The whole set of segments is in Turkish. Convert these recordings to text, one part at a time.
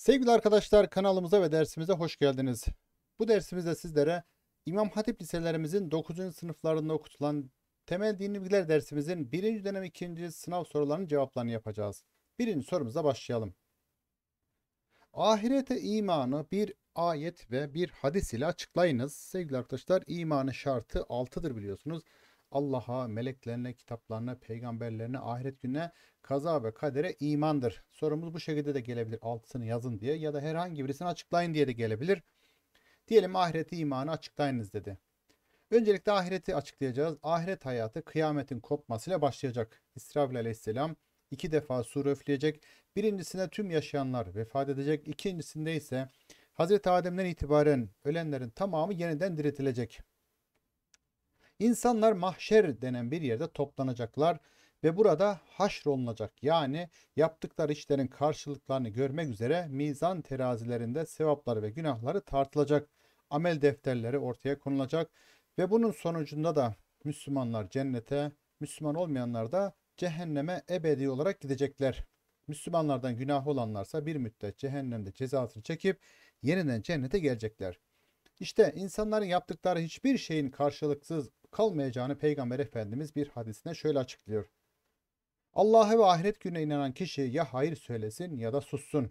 Sevgili arkadaşlar kanalımıza ve dersimize hoş geldiniz. Bu dersimizde sizlere İmam Hatip liselerimizin 9. sınıflarında okutulan temel din bilgiler dersimizin 1. dönem 2. sınav sorularının cevaplarını yapacağız. Birinci sorumuza başlayalım. Ahirete imanı bir ayet ve bir hadis ile açıklayınız. Sevgili arkadaşlar imanın şartı 6'dır biliyorsunuz. Allah'a, meleklerine, kitaplarına, peygamberlerine, ahiret gününe, kaza ve kadere imandır. Sorumuz bu şekilde de gelebilir. Altısını yazın diye ya da herhangi birisini açıklayın diye de gelebilir. Diyelim ahireti imanı açıklayınız dedi. Öncelikle ahireti açıklayacağız. Ahiret hayatı kıyametin kopmasıyla başlayacak. İsrafil aleyhisselam iki defa sur öfleyecek. Birincisine tüm yaşayanlar vefat edecek. İkincisinde ise Hazreti Adem'den itibaren ölenlerin tamamı yeniden diriltilecek. İnsanlar mahşer denen bir yerde toplanacaklar ve burada haşrolunacak yani yaptıkları işlerin karşılıklarını görmek üzere mizan terazilerinde sevapları ve günahları tartılacak. Amel defterleri ortaya konulacak ve bunun sonucunda da Müslümanlar cennete, Müslüman olmayanlar da cehenneme ebedi olarak gidecekler. Müslümanlardan günah olanlarsa bir müddet cehennemde cezasını çekip yeniden cennete gelecekler. İşte insanların yaptıkları hiçbir şeyin karşılıksız kalmayacağını Peygamber Efendimiz bir hadisine şöyle açıklıyor. Allah'a ve ahiret gününe inanan kişi ya hayır söylesin ya da sussun.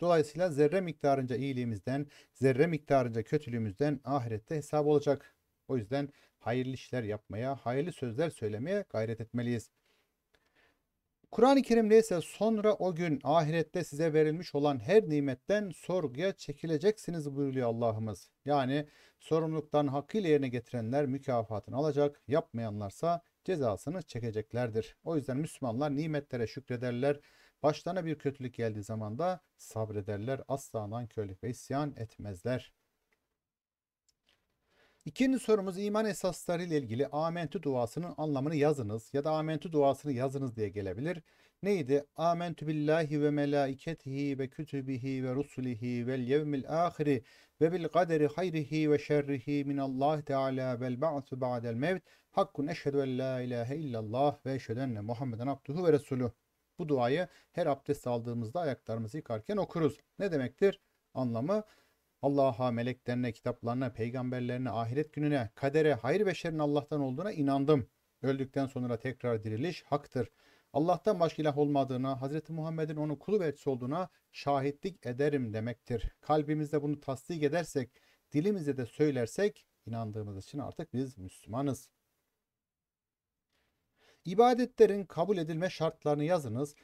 Dolayısıyla zerre miktarınca iyiliğimizden, zerre miktarınca kötülüğümüzden ahirette hesap olacak. O yüzden hayırlı işler yapmaya, hayırlı sözler söylemeye gayret etmeliyiz. Kur'an-ı Kerim'de ise sonra o gün ahirette size verilmiş olan her nimetten sorguya çekileceksiniz buyuruyor Allah'ımız. Yani sorumluluktan hakkıyla yerine getirenler mükafatını alacak, yapmayanlarsa cezasını çekeceklerdir. O yüzden Müslümanlar nimetlere şükrederler. Başlarına bir kötülük geldiği zaman da sabrederler. Asla nankörlük ve isyan etmezler. İkinci sorumuz iman esasları ile ilgili amentü duasının anlamını yazınız ya da amentü duasını yazınız diye gelebilir. Neydi? Amentü billahi ve melaiketihi ve kütübihi ve rusulihi vel yevmil ahiri ve bil kaderi hayrihi ve şerrihi min Allah teala vel ba'su ba'del mevt hakkun eşhedü en la ilahe illallah ve eşhedü enne Muhammeden abduhu ve resulü. Bu duayı her abdest aldığımızda ayaklarımızı yıkarken okuruz. Ne demektir? Anlamı Allah'a, meleklerine, kitaplarına, peygamberlerine, ahiret gününe, kadere, hayır ve şerrin Allah'tan olduğuna inandım. Öldükten sonra tekrar diriliş haktır. Allah'tan başka ilah olmadığına, Hz. Muhammed'in onun kulu ve olduğuna şahitlik ederim demektir. Kalbimizde bunu tasdik edersek, dilimizde de söylersek inandığımız için artık biz Müslümanız. İbadetlerin kabul edilme şartlarını yazınız.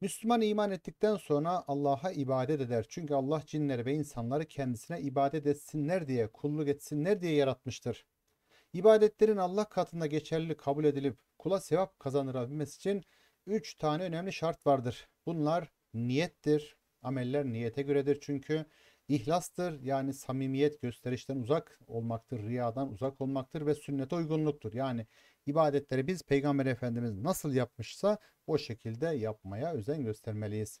Müslüman iman ettikten sonra Allah'a ibadet eder. Çünkü Allah cinleri ve insanları kendisine ibadet etsinler diye, kulluk etsinler diye yaratmıştır. İbadetlerin Allah katında geçerli kabul edilip kula sevap kazandırabilmesi için üç tane önemli şart vardır. Bunlar niyettir. Ameller niyete göredir çünkü ihlastır yani samimiyet gösterişten uzak olmaktır, riyadan uzak olmaktır ve sünnete uygunluktur. Yani İbadetleri biz Peygamber Efendimiz nasıl yapmışsa o şekilde yapmaya özen göstermeliyiz.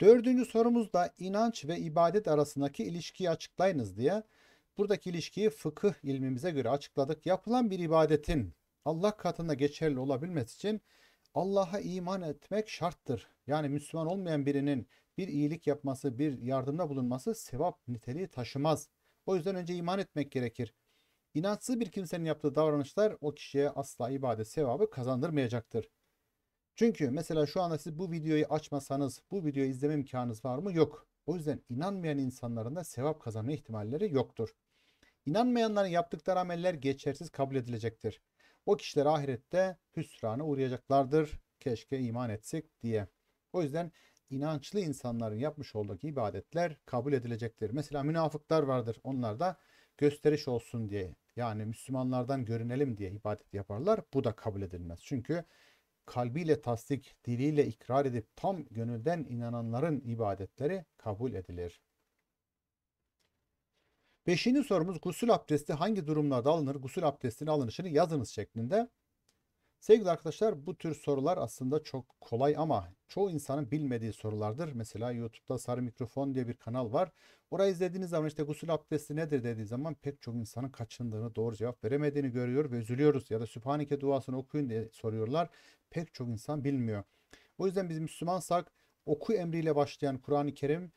Dördüncü sorumuzda inanç ve ibadet arasındaki ilişkiyi açıklayınız diye buradaki ilişkiyi fıkıh ilmimize göre açıkladık. Yapılan bir ibadetin Allah katında geçerli olabilmesi için Allah'a iman etmek şarttır. Yani Müslüman olmayan birinin bir iyilik yapması, bir yardımda bulunması sevap niteliği taşımaz. O yüzden önce iman etmek gerekir. İnançsız bir kimsenin yaptığı davranışlar o kişiye asla ibadet sevabı kazandırmayacaktır. Çünkü mesela şu anda siz bu videoyu açmasanız bu videoyu izleme imkanınız var mı? Yok. O yüzden inanmayan insanların da sevap kazanma ihtimalleri yoktur. İnanmayanların yaptıkları ameller geçersiz kabul edilecektir. O kişiler ahirette hüsrana uğrayacaklardır. Keşke iman etsek diye. O yüzden inançlı insanların yapmış olduğu ibadetler kabul edilecektir. Mesela münafıklar vardır. Onlar da gösteriş olsun diye yani Müslümanlardan görünelim diye ibadet yaparlar. Bu da kabul edilmez. Çünkü kalbiyle tasdik, diliyle ikrar edip tam gönülden inananların ibadetleri kabul edilir. Beşinci sorumuz gusül abdesti hangi durumlarda alınır? Gusül abdestinin alınışını yazınız şeklinde. Sevgili arkadaşlar bu tür sorular aslında çok kolay ama çoğu insanın bilmediği sorulardır. Mesela YouTube'da Sarı Mikrofon diye bir kanal var. Orayı izlediğiniz zaman işte gusül abdesti nedir dediği zaman pek çok insanın kaçındığını, doğru cevap veremediğini görüyor ve üzülüyoruz. Ya da Sübhaneke duasını okuyun diye soruyorlar. Pek çok insan bilmiyor. O yüzden biz Müslümansak oku emriyle başlayan Kur'an-ı Kerim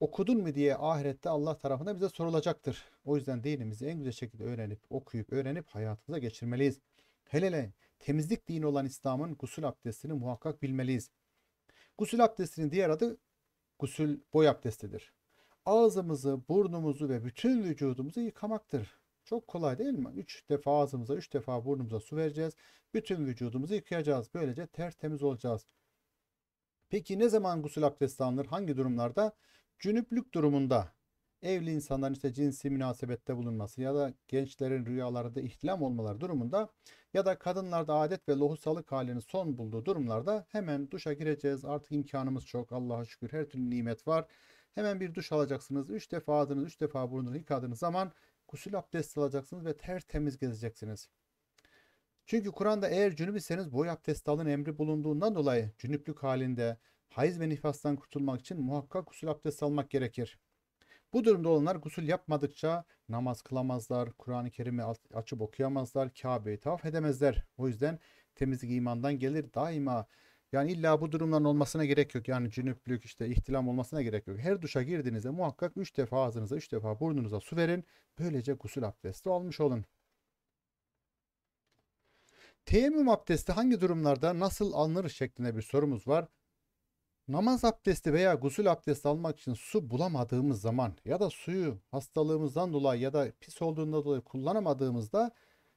okudun mu diye ahirette Allah tarafından bize sorulacaktır. O yüzden dinimizi en güzel şekilde öğrenip, okuyup, öğrenip hayatımıza geçirmeliyiz. Hele hele temizlik dini olan İslam'ın gusül abdestini muhakkak bilmeliyiz. Gusül abdestinin diğer adı gusül boy abdestidir. Ağzımızı, burnumuzu ve bütün vücudumuzu yıkamaktır. Çok kolay değil mi? Üç defa ağzımıza, üç defa burnumuza su vereceğiz. Bütün vücudumuzu yıkayacağız. Böylece tertemiz olacağız. Peki ne zaman gusül abdesti alınır? Hangi durumlarda? Cünüplük durumunda evli insanların işte cinsi münasebette bulunması ya da gençlerin rüyalarında ihtilam olmaları durumunda ya da kadınlarda adet ve lohusalık halinin son bulduğu durumlarda hemen duşa gireceğiz. Artık imkanımız çok Allah'a şükür her türlü nimet var. Hemen bir duş alacaksınız. Üç defa adınız, üç defa burnunu yıkadığınız zaman gusül abdesti alacaksınız ve tertemiz gezeceksiniz. Çünkü Kur'an'da eğer cünüp iseniz boy abdesti alın emri bulunduğundan dolayı cünüplük halinde hayız ve nifastan kurtulmak için muhakkak gusül abdesti almak gerekir. Bu durumda olanlar gusül yapmadıkça namaz kılamazlar, Kur'an-ı Kerim'i açıp okuyamazlar, Kabe'yi tavaf edemezler. O yüzden temizlik imandan gelir daima. Yani illa bu durumların olmasına gerek yok. Yani cünüplük işte ihtilam olmasına gerek yok. Her duşa girdiğinizde muhakkak 3 defa ağzınıza 3 defa burnunuza su verin. Böylece gusül abdesti almış olun. Teyemmüm abdesti hangi durumlarda nasıl alınır şeklinde bir sorumuz var. Namaz abdesti veya gusül abdesti almak için su bulamadığımız zaman ya da suyu hastalığımızdan dolayı ya da pis olduğunda dolayı kullanamadığımızda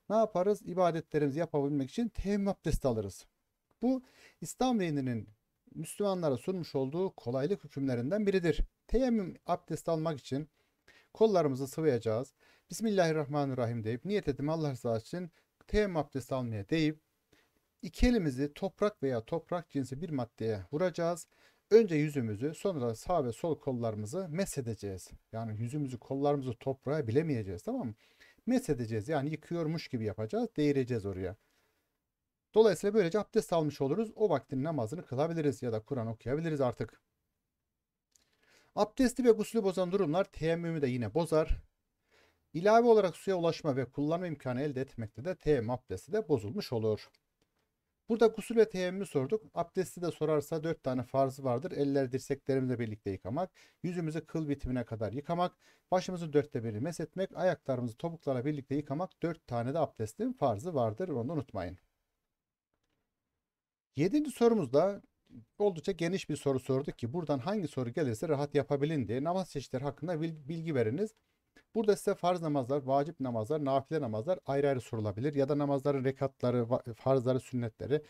ne yaparız? İbadetlerimizi yapabilmek için teyemmüm abdesti alırız. Bu İslam dininin Müslümanlara sunmuş olduğu kolaylık hükümlerinden biridir. Teyemmüm abdesti almak için kollarımızı sıvayacağız. Bismillahirrahmanirrahim deyip niyet edip Allah rızası için teyemmüm abdesti almaya deyip İki elimizi toprak veya toprak cinsi bir maddeye vuracağız. Önce yüzümüzü sonra sağ ve sol kollarımızı mesedeceğiz. Yani yüzümüzü kollarımızı toprağa bilemeyeceğiz tamam mı? Mesedeceğiz yani yıkıyormuş gibi yapacağız. Değireceğiz oraya. Dolayısıyla böylece abdest almış oluruz. O vaktin namazını kılabiliriz ya da Kur'an okuyabiliriz artık. Abdesti ve guslü bozan durumlar teyemmümü de yine bozar. İlave olarak suya ulaşma ve kullanma imkanı elde etmekte de teyemmüm abdesti de bozulmuş olur. Burada gusül ve teyemmü sorduk. Abdesti de sorarsa dört tane farzı vardır. Eller dirseklerimizle birlikte yıkamak, yüzümüzü kıl bitimine kadar yıkamak, başımızı dörtte biri meshetmek, ayaklarımızı topuklara birlikte yıkamak dört tane de abdestin farzı vardır. Onu unutmayın. Yedinci sorumuzda oldukça geniş bir soru sorduk ki buradan hangi soru gelirse rahat yapabilin diye namaz çeşitleri hakkında bilgi veriniz. Burada size farz namazlar, vacip namazlar, nafile namazlar ayrı ayrı sorulabilir. Ya da namazların rekatları, farzları, sünnetleri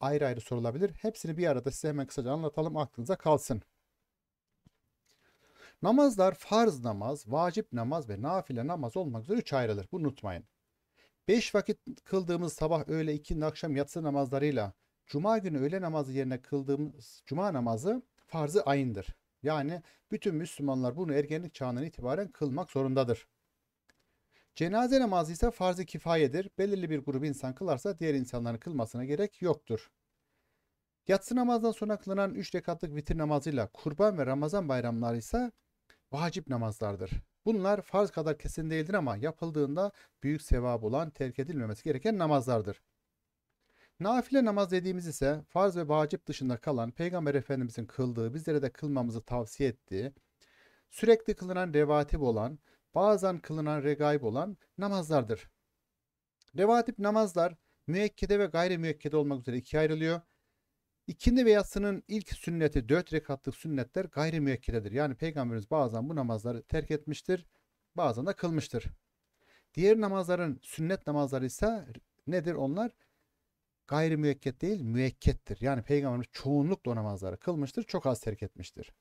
ayrı ayrı sorulabilir. Hepsini bir arada size hemen kısaca anlatalım aklınıza kalsın. Namazlar farz namaz, vacip namaz ve nafile namaz olmak üzere üç ayrılır. Bunu unutmayın. Beş vakit kıldığımız sabah, öğle, ikindi, akşam, yatsı namazlarıyla cuma günü öğle namazı yerine kıldığımız cuma namazı farzı ayındır. Yani bütün Müslümanlar bunu ergenlik çağından itibaren kılmak zorundadır. Cenaze namazı ise farz-ı kifayedir. Belirli bir grup insan kılarsa diğer insanların kılmasına gerek yoktur. Yatsı namazdan sonra kılınan 3 rekatlık vitir namazıyla kurban ve Ramazan bayramları ise vacip namazlardır. Bunlar farz kadar kesin değildir ama yapıldığında büyük sevap olan terk edilmemesi gereken namazlardır. Nafile namaz dediğimiz ise farz ve vacip dışında kalan Peygamber Efendimizin kıldığı, bizlere de kılmamızı tavsiye ettiği, sürekli kılınan revatip olan, bazen kılınan regaib olan namazlardır. Revatip namazlar müekkede ve gayri müekkede olmak üzere ikiye ayrılıyor. İkindi ve yatsının ilk sünneti dört rekatlık sünnetler gayri müekkededir. Yani Peygamberimiz bazen bu namazları terk etmiştir, bazen de kılmıştır. Diğer namazların sünnet namazları ise nedir onlar? gayri müekket değil müekkettir. Yani peygamberimiz çoğunlukla namazları kılmıştır. Çok az terk etmiştir.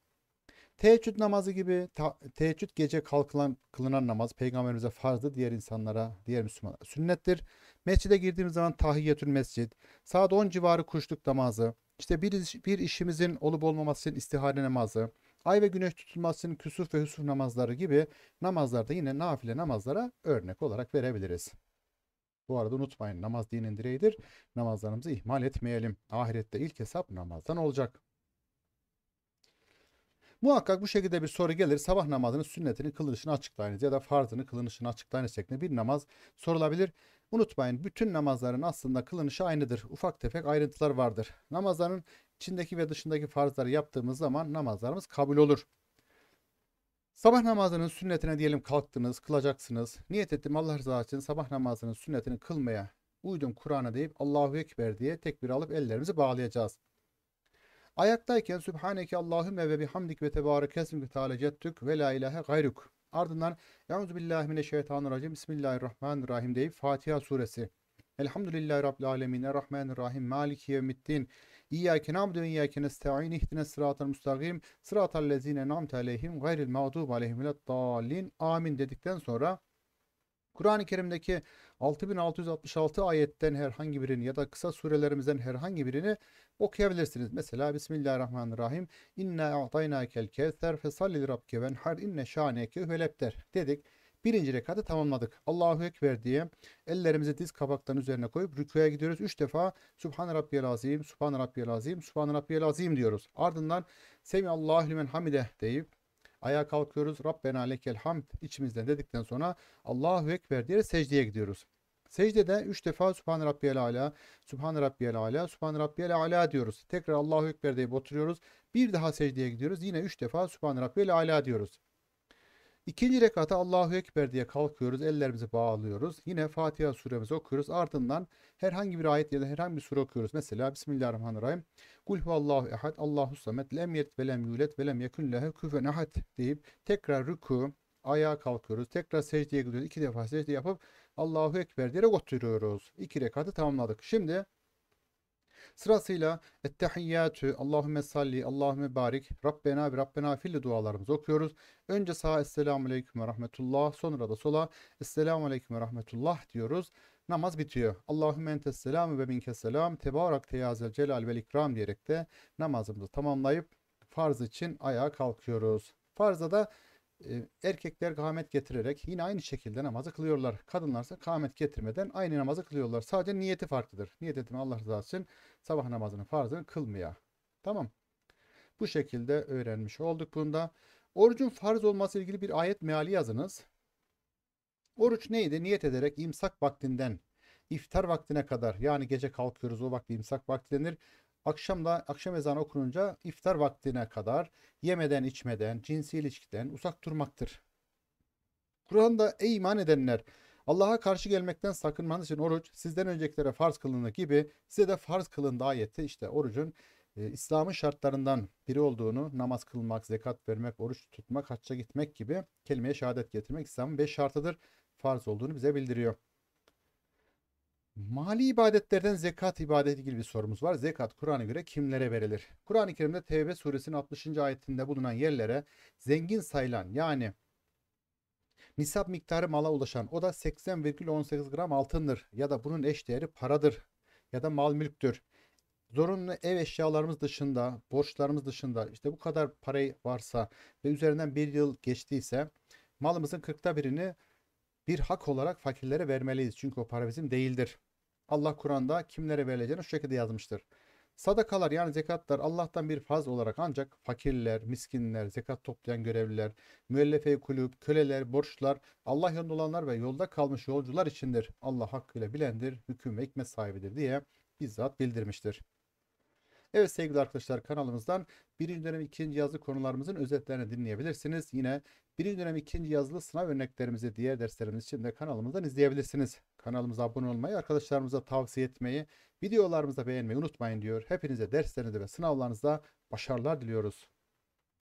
Teheccüd namazı gibi teheccüd gece kalkılan kılınan namaz peygamberimize farzdır. Diğer insanlara, diğer Müslümanlara sünnettir. Mescide girdiğimiz zaman tahiyyetül mescid, saat 10 civarı kuşluk namazı, işte bir, iş, bir işimizin olup olmaması için istihare namazı, ay ve güneş tutulması için küsuf ve husuf namazları gibi namazlarda yine nafile namazlara örnek olarak verebiliriz. Bu arada unutmayın namaz dinin direğidir. Namazlarımızı ihmal etmeyelim. Ahirette ilk hesap namazdan olacak. Muhakkak bu şekilde bir soru gelir. Sabah namazının sünnetini kılınışını açıklayınız ya da farzını kılınışını açıklayınız şeklinde bir namaz sorulabilir. Unutmayın bütün namazların aslında kılınışı aynıdır. Ufak tefek ayrıntılar vardır. Namazların içindeki ve dışındaki farzları yaptığımız zaman namazlarımız kabul olur. Sabah namazının sünnetine diyelim kalktınız, kılacaksınız. Niyet ettim Allah rızası için sabah namazının sünnetini kılmaya uydum Kur'an'a deyip Allahu Ekber diye tekbir alıp ellerimizi bağlayacağız. Ayaktayken Sübhaneke Allahümme ve bihamdik ve tebarek esmik teala cettük ve la ilahe gayruk. Ardından Euzu billahi mineşşeytanirracim Bismillahirrahmanirrahim deyip Fatiha suresi. Elhamdülillahi Rabbil alemin. Errahmanirrahim. Maliki yevmiddin. İyyâke na'budu ve iyyâke nestaîn ihdinas sıratal müstakîm sıratal lezîne namte aleyhim gayril mağdûb aleyhim ve'd-dâllin. Amin dedikten sonra Kur'an-ı Kerim'deki 6666 ayetten herhangi birini ya da kısa surelerimizden herhangi birini okuyabilirsiniz. Mesela Bismillahirrahmanirrahim. İnna a'taynakel kevser fesalli rabbike venhar inne şaneke huvelebter dedik. Birinci rekatı tamamladık. Allahu Ekber diye ellerimizi diz kabaklarının üzerine koyup rüküye gidiyoruz. Üç defa Subhan Rabbiyel Azim, Subhan Rabbiyel Azim, Subhan Rabbiyel Azim diyoruz. Ardından Semi Allahu Lümen Hamide deyip ayağa kalkıyoruz. Rabbena lekel hamd içimizden dedikten sonra Allahu Ekber diye secdeye gidiyoruz. Secdede üç defa Subhan Rabbiyel Ala, Subhan Rabbiyel Ala, Subhan Rabbiyel Ala diyoruz. Tekrar Allahu Ekber deyip oturuyoruz. Bir daha secdeye gidiyoruz. Yine üç defa Subhan Rabbiyel Ala diyoruz. İkinci rekata Allahu Ekber diye kalkıyoruz. Ellerimizi bağlıyoruz. Yine Fatiha suremizi okuyoruz. Ardından herhangi bir ayet ya da herhangi bir sure okuyoruz. Mesela Bismillahirrahmanirrahim. Kul huvallahu ehad, Allahu samet, lem yet ve lem yület ve lem yekun lehu küfen ehad deyip tekrar rükû, ayağa kalkıyoruz. Tekrar secdeye gidiyoruz. İki defa secde yapıp Allahu Ekber diyerek oturuyoruz. İki rekatı tamamladık. Şimdi Sırasıyla ettehiyyatü, Allahümme salli, Allahümme barik, Rabbena ve Rabbena filli dualarımızı okuyoruz. Önce sağa Esselamu Aleyküm ve Rahmetullah, sonra da sola Esselamu Aleyküm ve Rahmetullah diyoruz. Namaz bitiyor. Allahümme entes selamu ve minkes selam, tebarak teyazel celal ve ikram diyerek de namazımızı tamamlayıp farz için ayağa kalkıyoruz. Farza da e, erkekler kâmet getirerek yine aynı şekilde namazı kılıyorlar. Kadınlarsa kâmet getirmeden aynı namazı kılıyorlar. Sadece niyeti farklıdır. Niyet etme Allah razı olsun sabah namazının farzını kılmaya. Tamam. Bu şekilde öğrenmiş olduk bunda. Orucun farz olması ilgili bir ayet meali yazınız. Oruç neydi? Niyet ederek imsak vaktinden iftar vaktine kadar yani gece kalkıyoruz o vakti imsak vakti denir. Akşamda akşam ezanı okununca iftar vaktine kadar yemeden içmeden cinsi ilişkiden uzak durmaktır. Kur'an'da ey iman edenler Allah'a karşı gelmekten sakınmanız için oruç sizden öncekilere farz kılındığı gibi size de farz kılındı ayeti işte orucun e, İslam'ın şartlarından biri olduğunu namaz kılmak, zekat vermek, oruç tutmak, hacca gitmek gibi kelimeye şehadet getirmek İslam'ın beş şartıdır farz olduğunu bize bildiriyor. Mali ibadetlerden zekat ibadeti gibi bir sorumuz var. Zekat Kur'an'a göre kimlere verilir? Kur'an-ı Kerim'de Tevbe suresinin 60. ayetinde bulunan yerlere zengin sayılan yani Nisap miktarı mala ulaşan o da 80,18 gram altındır ya da bunun eşdeğeri paradır ya da mal mülktür. Zorunlu ev eşyalarımız dışında, borçlarımız dışında işte bu kadar parayı varsa ve üzerinden bir yıl geçtiyse malımızın kırkta birini bir hak olarak fakirlere vermeliyiz. Çünkü o para bizim değildir. Allah Kur'an'da kimlere verileceğini şu şekilde yazmıştır. Sadakalar yani zekatlar Allah'tan bir farz olarak ancak fakirler, miskinler, zekat toplayan görevliler, müellefe kulüp, köleler, borçlar, Allah yolunda olanlar ve yolda kalmış yolcular içindir. Allah hakkıyla bilendir, hüküm ve hikmet sahibidir diye bizzat bildirmiştir. Evet sevgili arkadaşlar kanalımızdan birinci dönem ikinci yazılı konularımızın özetlerini dinleyebilirsiniz. Yine birinci dönem ikinci yazılı sınav örneklerimizi diğer derslerimiz için de kanalımızdan izleyebilirsiniz. Kanalımıza abone olmayı, arkadaşlarımıza tavsiye etmeyi Videolarımızı beğenmeyi unutmayın diyor. Hepinize derslerinizde ve sınavlarınızda başarılar diliyoruz.